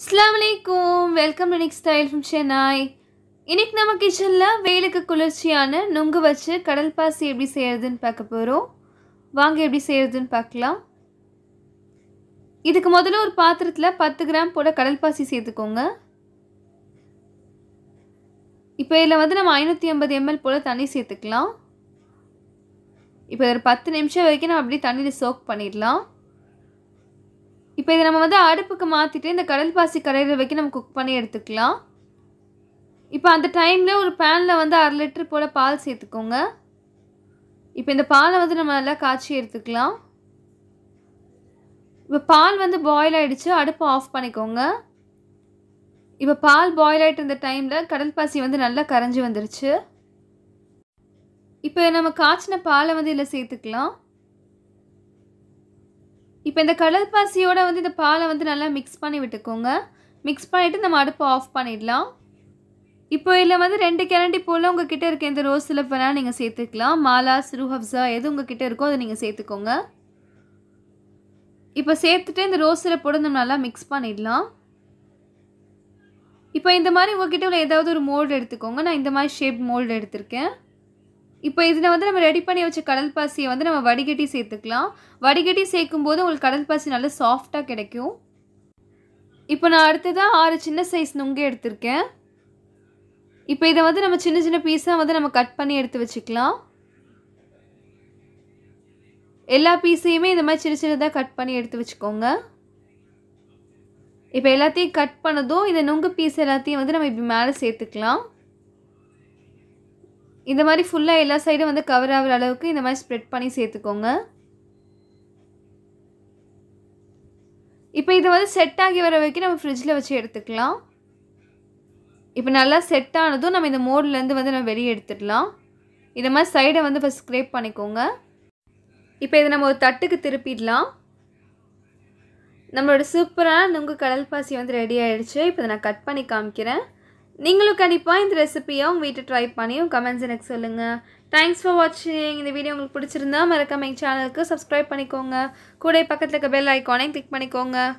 அஸ்லாமலைக்கும் welcome to next style from Chennai இன்னைக்கு நம்ம கிச்சனில் வெயிலுக்கு குளிர்ச்சியான நுங்கு வச்சு கடல் பாசி எப்படி செய்கிறதுன்னு பார்க்க போகிறோம் வாங்க எப்படி செய்கிறதுன்னு பார்க்கலாம் இதுக்கு முதல்ல ஒரு பாத்திரத்தில் பத்து கிராம் போட கடல் பாசி சேர்த்துக்கோங்க இப்போ இதில் வந்து நம்ம ஐநூற்றி ஐம்பது எம்எல் போல் தண்ணி சேர்த்துக்கலாம் இப்போ ஒரு பத்து நிமிஷம் வரைக்கும் நம்ம அப்படியே தண்ணியில் சோக் பண்ணிடலாம் இப்போ இதை நம்ம வந்து அடுப்புக்கு மாற்றிட்டு இந்த கடல் பாசி கரையிற வைக்க நம்ம குக் பண்ணி எடுத்துக்கலாம் இப்போ அந்த டைமில் ஒரு பேனில் வந்து அரை லிட்டர் போல் பால் சேர்த்துக்கோங்க இப்போ இந்த பாலை வந்து நம்ம நல்லா காய்ச்சி எடுத்துக்கலாம் இப்போ பால் வந்து பாயில் ஆகிடுச்சு அடுப்பு ஆஃப் பண்ணிக்கோங்க இப்போ பால் பாயில் ஆகிட்டு இருந்த டைமில் கடல் பாசி வந்து நல்லா கரைஞ்சி வந்துருச்சு இப்போ நம்ம காய்ச்சின பாலை வந்து இதில் சேர்த்துக்கலாம் இப்போ இந்த கடல் பாசியோட வந்து இந்த பாலை வந்து நல்லா மிக்ஸ் பண்ணி விட்டுக்கோங்க மிக்ஸ் பண்ணிவிட்டு நம்ம அடுப்பை ஆஃப் பண்ணிடலாம் இப்போ இதில் வந்து ரெண்டு கிளண்டி போல் உங்கள் கிட்டே இருக்க இந்த ரோஸ் சிலப்பெல்லாம் வேணால் நீங்கள் சேர்த்துக்கலாம் மாலா சிறுஹப்ஸா எது உங்கள் கிட்டே இருக்கோ அதை நீங்கள் சேர்த்துக்கோங்க இப்போ சேர்த்துட்டு இந்த ரோஸ் சிலப்போடு நம்ம நல்லா மிக்ஸ் பண்ணிடலாம் இப்போ இந்த மாதிரி உங்கள் கிட்டே உள்ள ஏதாவது ஒரு மோல்டு எடுத்துக்கோங்க நான் இந்த மாதிரி ஷேப் மோல்டு எடுத்திருக்கேன் இப்போ இதில் வந்து நம்ம ரெடி பண்ணி வச்ச கடல் பாசியை வந்து நம்ம வடிகட்டி சேர்த்துக்கலாம் வடிகட்டி சேர்க்கும் போது உங்களுக்கு கடல் பாசி நல்லா சாஃப்டாக கிடைக்கும் இப்போ நான் அடுத்ததாக ஆறு சின்ன சைஸ் நுங்கே எடுத்திருக்கேன் இப்போ இதை வந்து நம்ம சின்ன சின்ன பீஸாக வந்து நம்ம கட் பண்ணி எடுத்து வச்சுக்கலாம் எல்லா பீஸையுமே இந்த மாதிரி சின்ன சின்னதாக கட் பண்ணி எடுத்து வச்சுக்கோங்க இப்போ எல்லாத்தையும் கட் பண்ணதும் இந்த நுங்கு பீஸ் எல்லாத்தையும் வந்து நம்ம இப்படி மேலே சேர்த்துக்கலாம் இந்த மாதிரி ஃபுல்லாக எல்லா சைடும் வந்து கவர் ஆகிற அளவுக்கு இந்த மாதிரி ஸ்ப்ரெட் பண்ணி சேர்த்துக்கோங்க இப்போ இதை வந்து செட் ஆகி வர வரைக்கும் நம்ம ஃப்ரிட்ஜில் வச்சு எடுத்துக்கலாம் இப்போ நல்லா செட் ஆனதும் நம்ம இந்த மோட்லேருந்து வந்து நம்ம வெளியே எடுத்துடலாம் இந்த மாதிரி சைடை வந்து ஃபஸ்ட் ஸ்க்ரேப் பண்ணிக்கோங்க இப்போ இதை நம்ம ஒரு தட்டுக்கு திருப்பிடலாம் நம்மளோட சூப்பரான நுங்கு கடல் பாசி வந்து ரெடி ஆகிடுச்சு இப்போ இதை நான் கட் பண்ணி காமிக்கிறேன் நீங்களும் கண்டிப்பாக இந்த ரெசிப்பியை உங்கள் வீட்டை ட்ரை பண்ணியும் கமெண்ட்ஸ் எனக்கு சொல்லுங்கள் தேங்க்ஸ் ஃபார் வாட்சிங் இந்த வீடியோ உங்களுக்கு பிடிச்சிருந்தா மறக்காம எங்கள் சேனலுக்கு சப்ஸ்கிரைப் பண்ணிக்கோங்க கூட பக்கத்தில் இருக்க பெல் ஐக்கானையும் கிளிக் பண்ணிக்கோங்க